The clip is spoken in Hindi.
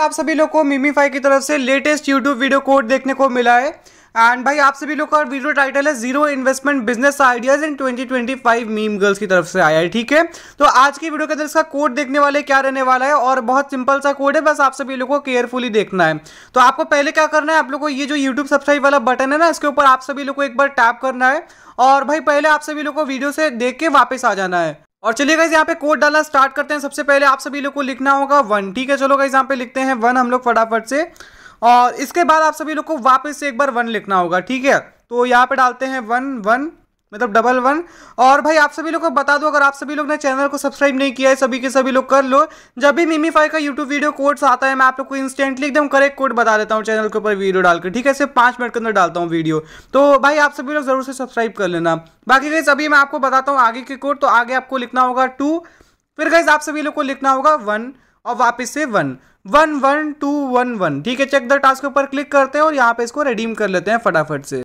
आप सभी लोग को मिमीफाई की तरफ से लेटेस्ट यूट्यूब वीडियो कोड देखने को मिला है एंड भाई आप सभी लोग का वीडियो टाइटल है zero investment business ideas in 2025 meme girls की तरफ से आया है ठीक है तो आज की वीडियो के अंदर इसका कोड देखने वाले क्या रहने वाला है और बहुत सिंपल सा कोड है बस आप सभी लोग को केयरफुली देखना है तो आपको पहले क्या करना है आप लोग को ये जो यूट्यूब सब्सक्राइब वाला बटन है ना इसके ऊपर आप सभी लोग को एक बार टैप करना है और भाई पहले आप सभी लोग को वीडियो से देख के वापस आ जाना है और चलिए गाइज यहाँ पे कोड डालना स्टार्ट करते हैं सबसे पहले आप सभी लोग को लिखना होगा वन ठीक है चलो गाइज यहाँ पे लिखते हैं वन हम लोग फटाफट से और इसके बाद आप सभी लोग को वापस से एक बार वन लिखना होगा ठीक है तो यहाँ पे डालते हैं वन वन मतलब डबल वन और भाई आप सभी लोग को बता दो अगर आप सभी लोग ने चैनल को सब्सक्राइब नहीं किया है सभी के सभी लोग कर लो जब भी मिमीफाई का यूट्यूब वीडियो कोड्स आता है मैं आप लोग को इंस्टेंटली एकदम करेक्ट कोड बता देता हूँ चैनल के ऊपर वीडियो डालकर ठीक है सिर्फ पाँच मिनट के अंदर डालता हूँ वीडियो तो भाई आप सभी लोग जरूर से सब्सक्राइब कर लेना बाकी गई सभी मैं आपको बताता हूँ आगे के कोड तो आगे आपको लिखना होगा टू फिर गई आप सभी लोग को लिखना होगा वन और वापिस से one one one two one one ठीक है चेक द टास्क के ऊपर क्लिक करते हैं और यहाँ पे इसको रिडीम कर लेते हैं फटाफट से